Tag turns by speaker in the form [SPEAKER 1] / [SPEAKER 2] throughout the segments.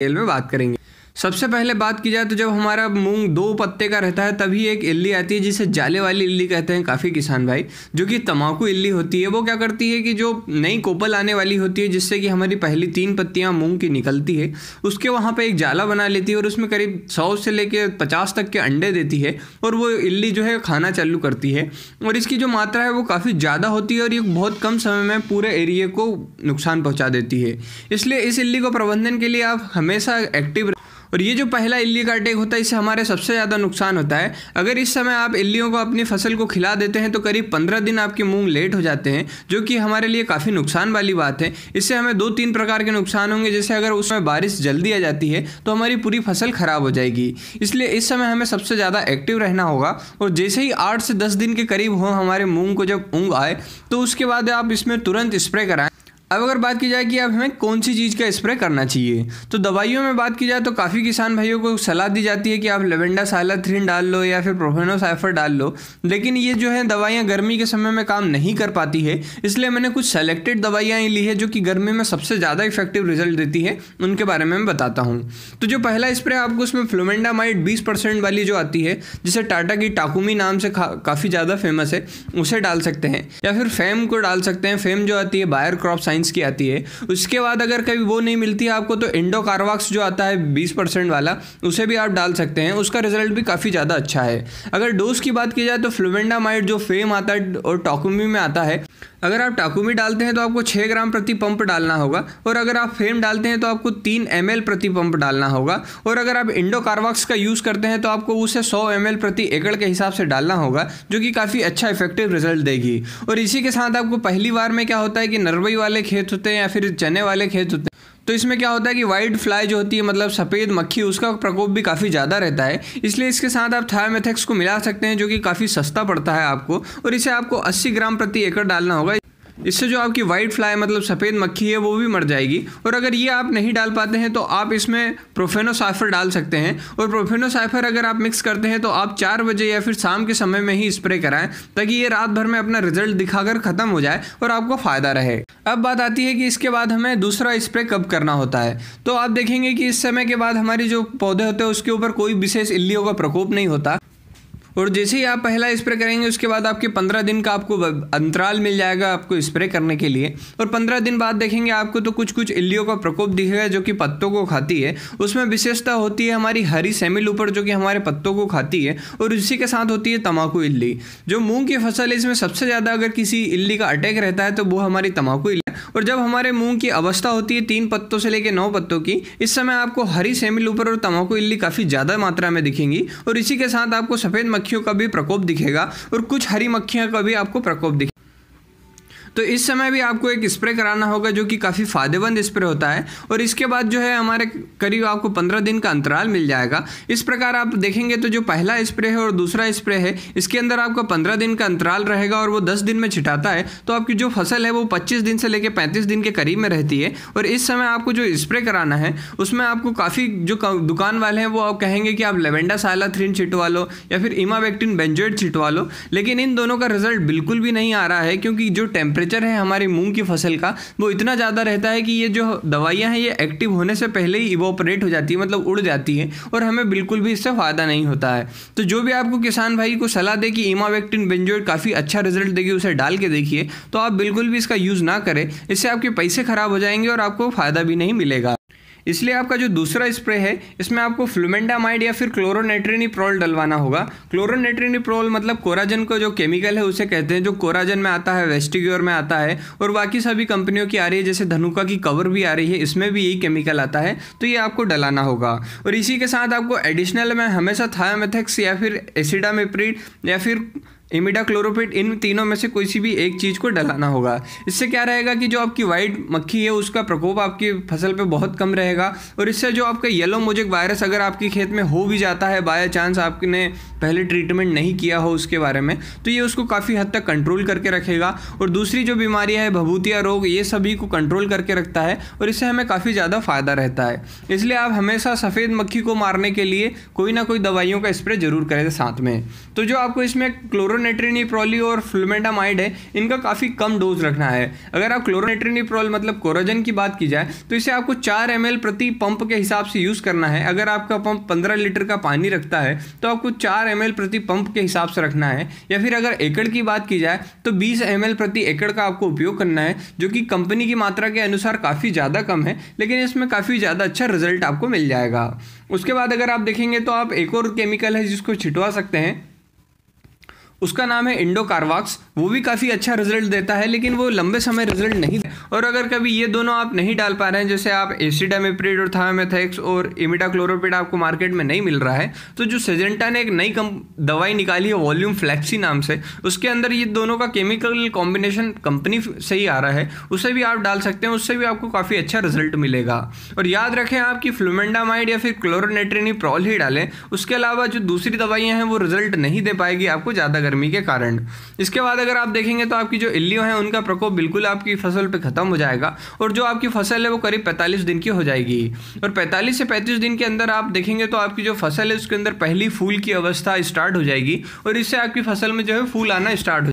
[SPEAKER 1] detail में बात करेंगे सबसे पहले बात की जाए तो जब हमारा मूंग दो पत्ते का रहता है तभी एक इल्ली आती है जिसे जाले वाली इल्ली कहते हैं काफ़ी किसान भाई जो कि तम्बाकू इल्ली होती है वो क्या करती है कि जो नई कोपल आने वाली होती है जिससे कि हमारी पहली तीन पत्तियाँ मूंग की निकलती है उसके वहाँ पर एक जाला बना लेती है और उसमें करीब सौ से लेकर पचास तक के अंडे देती है और वो इल्ली जो है खाना चालू करती है और इसकी जो मात्रा है वो काफ़ी ज़्यादा होती है और ये बहुत कम समय में पूरे एरिए को नुकसान पहुँचा देती है इसलिए इस इल्ली को प्रबंधन के लिए आप हमेशा एक्टिव और ये जो पहला इल्ली का अटैक होता है इससे हमारे सबसे ज़्यादा नुकसान होता है अगर इस समय आप इल्लियों को अपनी फसल को खिला देते हैं तो करीब पंद्रह दिन आपके मूंग लेट हो जाते हैं जो कि हमारे लिए काफ़ी नुकसान वाली बात है इससे हमें दो तीन प्रकार के नुकसान होंगे जैसे अगर उसमें बारिश जल्दी आ जाती है तो हमारी पूरी फसल ख़राब हो जाएगी इसलिए इस समय हमें सबसे ज़्यादा एक्टिव रहना होगा और जैसे ही आठ से दस दिन के करीब हो हमारे मूँग को जब ऊँग आए तो उसके बाद आप इसमें तुरंत स्प्रे कराएँ अब अगर बात की जाए कि अब हमें कौन सी चीज़ का स्प्रे करना चाहिए तो दवाइयों में बात की जाए तो काफ़ी किसान भाइयों को सलाह दी जाती है कि आप लेवेंडा साला थ्रीन डाल लो या फिर प्रोफेनोसाइफर डाल लो लेकिन ये जो है दवाइयाँ गर्मी के समय में काम नहीं कर पाती है इसलिए मैंने कुछ सेलेक्टेड दवाइयाँ ली है जो कि गर्मी में सबसे ज़्यादा इफेक्टिव रिजल्ट देती है उनके बारे में मैं बताता हूँ तो जो पहला स्प्रे आपको उसमें फ्लोमेंडामाइड बीस वाली जो आती है जिसे टाटा की टाकूमी नाम से काफ़ी ज़्यादा फेमस है उसे डाल सकते हैं या फिर फेम को डाल सकते हैं फेम जो आती है बायर क्रॉप साइंस रिलायंस की आती है उसके बाद अगर कभी वो नहीं मिलती है आपको तो इंडो कारवाक्स जो आता है बीस परसेंट वाला उसे भी आप डाल सकते हैं उसका रिजल्ट भी काफ़ी ज़्यादा अच्छा है अगर डोज की बात की जाए तो फ्लुवेंडा जो फेम आता है और टॉकमी में आता है अगर आप टाकू में डालते हैं तो आपको 6 ग्राम प्रति पंप डालना होगा और अगर आप फेम डालते हैं तो आपको 3 एम प्रति पंप डालना होगा और अगर आप इंडो कार्वाक्स का यूज़ करते हैं तो आपको उसे 100 एम प्रति एकड़ के हिसाब से डालना होगा जो कि काफ़ी अच्छा इफेक्टिव रिजल्ट देगी और इसी के साथ आपको पहली बार में क्या होता है कि नरवई वाले खेत होते हैं या फिर चने वाले खेत होते हैं तो इसमें क्या होता है कि वाइट फ्लाई जो होती है मतलब सफ़ेद मक्खी उसका प्रकोप भी काफ़ी ज़्यादा रहता है इसलिए इसके साथ आप थायमेथेक्स को मिला सकते हैं जो कि काफ़ी सस्ता पड़ता है आपको और इसे आपको 80 ग्राम प्रति एकड़ डालना होगा इससे जो आपकी वाइट फ्लाई मतलब सफ़ेद मक्खी है वो भी मर जाएगी और अगर ये आप नहीं डाल पाते हैं तो आप इसमें प्रोफेनोसाइफर डाल सकते हैं और प्रोफेनोसाइफर अगर आप मिक्स करते हैं तो आप चार बजे या फिर शाम के समय में ही स्प्रे कराएं ताकि ये रात भर में अपना रिजल्ट दिखाकर ख़त्म हो जाए और आपको फ़ायदा रहे अब बात आती है कि इसके बाद हमें दूसरा स्प्रे कब करना होता है तो आप देखेंगे कि इस समय के बाद हमारी जो पौधे होते हैं उसके ऊपर कोई विशेष इल्लियों का प्रकोप नहीं होता और जैसे ही आप पहला स्प्रे करेंगे उसके बाद आपके पंद्रह दिन का आपको अंतराल मिल जाएगा आपको स्प्रे करने के लिए और पंद्रह दिन बाद देखेंगे आपको तो कुछ कुछ इल्लियों का प्रकोप दिखेगा जो कि पत्तों को खाती है उसमें विशेषता होती है हमारी हरी सेमिल ऊपर जो कि हमारे पत्तों को खाती है और उसी के साथ होती है तमाकू इल्ली जो मूंग की फसल है इसमें सबसे ज़्यादा अगर किसी इल्ली का अटैक रहता है तो वो हमारी तमाकू इल्ली और जब हमारे मुंह की अवस्था होती है तीन पत्तों से लेकर नौ पत्तों की इस समय आपको हरी सेमिल ऊपर और तमाकू इल्ली काफ़ी ज़्यादा मात्रा में दिखेंगी और इसी के साथ आपको सफ़ेद मक्खियों का भी प्रकोप दिखेगा और कुछ हरी मक्खियों का भी आपको प्रकोप दिखेगा तो इस समय भी आपको एक स्प्रे कराना होगा जो कि काफ़ी फ़ायदेमंद स्प्रे होता है और इसके बाद जो है हमारे करीब आपको पंद्रह दिन का अंतराल मिल जाएगा इस प्रकार आप देखेंगे तो जो पहला स्प्रे है और दूसरा स्प्रे है इसके अंदर आपका पंद्रह दिन का अंतराल रहेगा और वो दस दिन में छिटाता है तो आपकी जो फसल है वो पच्चीस दिन से लेकर पैंतीस दिन के करीब में रहती है और इस समय आपको जो स्प्रे कराना है उसमें आपको काफ़ी जो दुकान वाले हैं वो आप कहेंगे कि आप लेवेंडा साला थ्रीन छिटवा लो या फिर इमावेक्टिन बेंजोइड छिटवा लो लेकिन इन दोनों का रिजल्ट बिल्कुल भी नहीं आ रहा है क्योंकि जो टेम्परे टेम्परेचर है हमारी मूंग की फसल का वो इतना ज़्यादा रहता है कि ये जो दवाइयाँ हैं ये एक्टिव होने से पहले ही इवोपरेट हो जाती है मतलब उड़ जाती है और हमें बिल्कुल भी इससे फ़ायदा नहीं होता है तो जो भी आपको किसान भाई को सलाह दे कि इमावेक्टिन बेंजोइड काफ़ी अच्छा रिजल्ट देगी उसे डाल के देखिए तो आप बिल्कुल भी इसका यूज़ ना करें इससे आपके पैसे ख़राब हो जाएंगे और आपको फ़ायदा भी नहीं मिलेगा इसलिए आपका जो दूसरा स्प्रे है इसमें आपको फ्लूमेंडामाइड या फिर प्रोल डलवाना होगा प्रोल मतलब कोराजन को जो केमिकल है उसे कहते हैं जो कोराजन में आता है वेस्टिग्योर में आता है और बाकी सभी कंपनियों की आ रही है जैसे धनुका की कवर भी आ रही है इसमें भी यही केमिकल आता है तो ये आपको डलाना होगा और इसी के साथ आपको एडिशनल में हमेशा थायोमेथेक्स या फिर एसिडामिप्रीड या फिर इमिडा क्लोरोपिट इन तीनों में से सी भी एक चीज़ को डलाना होगा इससे क्या रहेगा कि जो आपकी वाइट मक्खी है उसका प्रकोप आपकी फसल पे बहुत कम रहेगा और इससे जो आपका येलो मोजिक वायरस अगर आपके खेत में हो भी जाता है बाय चांस आपने पहले ट्रीटमेंट नहीं किया हो उसके बारे में तो ये उसको काफ़ी हद तक कंट्रोल करके रखेगा और दूसरी जो बीमारियाँ है भभूतिया रोग ये सभी को कंट्रोल करके रखता है और इससे हमें काफ़ी ज़्यादा फ़ायदा रहता है इसलिए आप हमेशा सफ़ेद मक्खी को मारने के लिए कोई ना कोई दवाइयों का स्प्रे ज़रूर करें साथ में तो जो आपको इसमें क्लोरो क्लोरोनेट्रिनिप्रोली और फ्लोमेटामाइड है इनका काफ़ी कम डोज रखना है अगर आप क्लोरोनेट्रिनिप्रोल मतलब कोरोजन की बात की जाए तो इसे आपको चार एम प्रति पंप के हिसाब से यूज़ करना है अगर आपका पंप पंद्रह लीटर का पानी रखता है तो आपको चार एम प्रति पंप के हिसाब से रखना है या फिर अगर एकड़ की बात की जाए तो बीस एम प्रति एकड़ का आपको उपयोग करना है जो कि कंपनी की मात्रा के अनुसार काफ़ी ज़्यादा कम है लेकिन इसमें काफ़ी ज़्यादा अच्छा रिजल्ट आपको मिल जाएगा उसके बाद अगर आप देखेंगे तो आप एक और केमिकल है जिसको छिटवा सकते हैं उसका नाम है इंडो कार्वाक्स वो भी काफ़ी अच्छा रिजल्ट देता है लेकिन वो लंबे समय रिजल्ट नहीं और अगर कभी ये दोनों आप नहीं डाल पा रहे हैं जैसे आप एसिडामिप्रिड और थामेथेक्स और क्लोरोपिड आपको मार्केट में नहीं मिल रहा है तो जो सेजेंटा ने एक नई कम दवाई निकाली है वॉल्यूम फ्लैक्सी नाम से उसके अंदर ये दोनों का केमिकल कॉम्बिनेशन कंपनी से ही आ रहा है उसे भी आप डाल सकते हैं उससे भी आपको काफ़ी अच्छा रिजल्ट मिलेगा और याद रखें आप कि फ्लूमेंडामाइड या फिर क्लोरोनेट्रिनी प्रॉल ही डालें उसके अलावा जो दूसरी दवाइयाँ हैं वो रिजल्ट नहीं दे पाएगी आपको ज़्यादा गर्मी के कारण इसके बाद अगर आप देखेंगे तो आपकी जो इल्लियों हैं उनका प्रकोप बिल्कुल आपकी फसल पर ख़त्म हो जाएगा और जो आपकी फसल है वो करीब पैंतालीस दिन की हो जाएगी और पैंतालीस से पैंतीस दिन के अंदर आप देखेंगे तो आपकी जो फसल है उसके अंदर पहली फूल की अवस्था स्टार्ट हो जाएगी और इससे आपकी फसल में जो है फूल आना स्टार्ट हो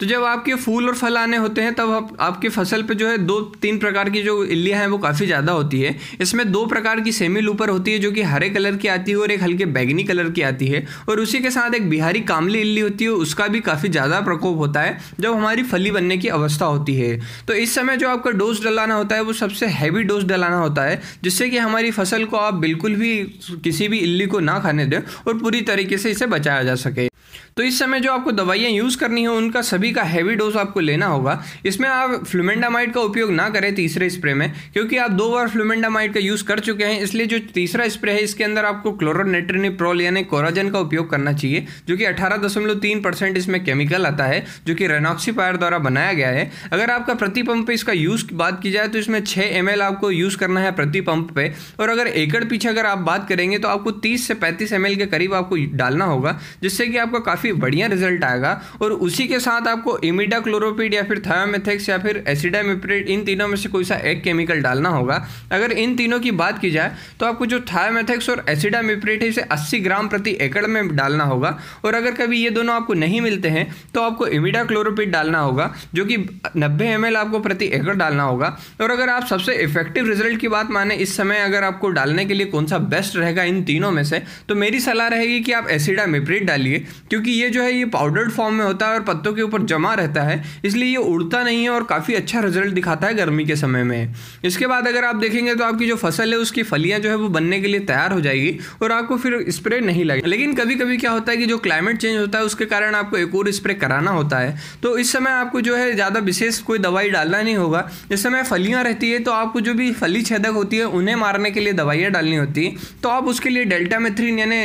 [SPEAKER 1] तो जब आपके फूल और फल आने होते हैं तब आप, आपकी फसल पे जो है दो तीन प्रकार की जो इल्लियाँ हैं वो काफ़ी ज़्यादा होती है इसमें दो प्रकार की सेमी लूपर होती है जो कि हरे कलर की आती है और एक हल्के बैगनी कलर की आती है और उसी के साथ एक बिहारी कामली इल्ली होती है उसका भी काफ़ी ज़्यादा प्रकोप होता है जब हमारी फली बनने की अवस्था होती है तो इस समय जो आपका डोज डलाना होता है वो सबसे हैवी डोज डलाना होता है जिससे कि हमारी फसल को आप बिल्कुल भी किसी भी इल्ली को ना खाने दें और पूरी तरीके से इसे बचाया जा सके तो इस समय जो आपको दवाइयाँ यूज़ करनी है उनका सभी का हैवी डोज आपको लेना होगा इसमें आप फ्लूमेंडामाइड का उपयोग ना करें तीसरे स्प्रे में क्योंकि आप दो बार फ्लूमेंडामाइड का यूज़ कर चुके हैं इसलिए जो तीसरा स्प्रे है इसके अंदर आपको क्लोरोनेट्रिनिप्रोल यानी कोराजन का उपयोग करना चाहिए जो कि अठारह इसमें केमिकल आता है जो कि रेनॉक्सीपायर द्वारा बनाया गया है अगर आपका प्रति पंप इसका यूज़ बात की जाए तो इसमें छः एम आपको यूज़ करना है प्रति पंप पे और अगर एकड़ पीछे अगर आप बात करेंगे तो आपको तीस से पैंतीस एम के करीब आपको डालना होगा जिससे कि आपका काफ़ी काफ़ी बढ़िया रिजल्ट आएगा और उसी के साथ आपको इमिडा क्लोरोपीड या फिर थायोमेथेक्स या फिर एसिडामिप्रिड इन तीनों में से कोई सा एक केमिकल डालना होगा अगर इन तीनों की बात की जाए तो आपको जो थायोमेथेक्स और एसिडामिप्रेट है इसे अस्सी ग्राम प्रति एकड़ में डालना होगा और अगर कभी ये दोनों आपको नहीं मिलते हैं तो आपको इमिडा क्लोरोपीड डालना होगा जो कि नब्बे एम आपको प्रति एकड़ डालना होगा और अगर आप सबसे इफेक्टिव रिजल्ट की बात माने इस समय अगर आपको डालने के लिए कौन सा बेस्ट रहेगा इन तीनों में से तो मेरी सलाह रहेगी कि आप एसिडामिप्रिड डालिए क्योंकि ये जो है ये पाउडर्ड फॉर्म में होता है और पत्तों के ऊपर जमा रहता है इसलिए ये उड़ता नहीं है और काफ़ी अच्छा रिजल्ट दिखाता है गर्मी के समय में इसके बाद अगर आप देखेंगे तो आपकी जो फसल है उसकी फलियाँ जो है वो बनने के लिए तैयार हो जाएगी और आपको फिर स्प्रे नहीं लगेगा लेकिन कभी कभी क्या होता है कि जो क्लाइमेट चेंज होता है उसके कारण आपको एक और स्प्रे कराना होता है तो इस समय आपको जो है ज़्यादा विशेष कोई दवाई डालना नहीं होगा इस समय फलियाँ रहती है तो आपको जो भी फली छेदक होती है उन्हें मारने के लिए दवाइयाँ डालनी होती है तो आप उसके लिए डेल्टा मेथ्रीन यानी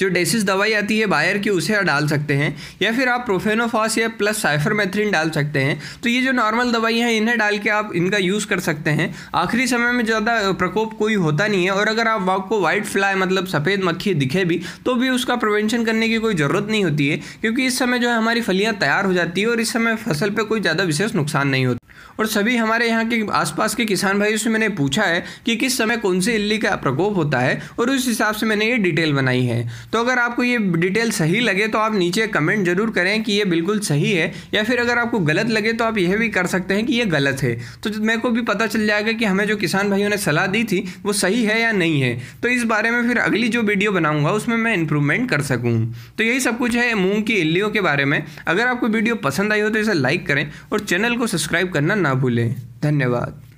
[SPEAKER 1] जो डेसिस दवाई आती है बायर की उसे डाल सकते हैं या फिर आप प्रोफेनोफॉस या प्लस साइफरमेथ्रिन डाल सकते हैं तो ये जो नॉर्मल दवाई हैं इन्हें डाल के आप इनका यूज़ कर सकते हैं आखिरी समय में ज़्यादा प्रकोप कोई होता नहीं है और अगर आप को वाइट फ्लाई मतलब सफ़ेद मक्खी दिखे भी तो भी उसका प्रिवेंशन करने की कोई ज़रूरत नहीं होती है क्योंकि इस समय जो है हमारी फलियाँ तैयार हो जाती है और इस समय फसल पर कोई ज़्यादा विशेष नुकसान नहीं होता और सभी हमारे यहाँ के आसपास के किसान भाइयों से मैंने पूछा है कि किस समय कौन से इल्ली का प्रकोप होता है और उस हिसाब से मैंने ये डिटेल बनाई है तो अगर आपको ये डिटेल सही लगे तो आप नीचे कमेंट जरूर करें कि ये बिल्कुल सही है या फिर अगर आपको गलत लगे तो आप यह भी कर सकते हैं कि ये गलत है तो मेरे को भी पता चल जाएगा कि हमें जो किसान भाइयों ने सलाह दी थी वो सही है या नहीं है तो इस बारे में फिर अगली जो वीडियो बनाऊँगा उसमें मैं इंप्रूवमेंट कर सकूँ तो यही सब कुछ है मूंग की इल्लियों के बारे में अगर आपको वीडियो पसंद आई हो तो इसे लाइक करें और चैनल को सब्सक्राइब करें करना ना भूलें धन्यवाद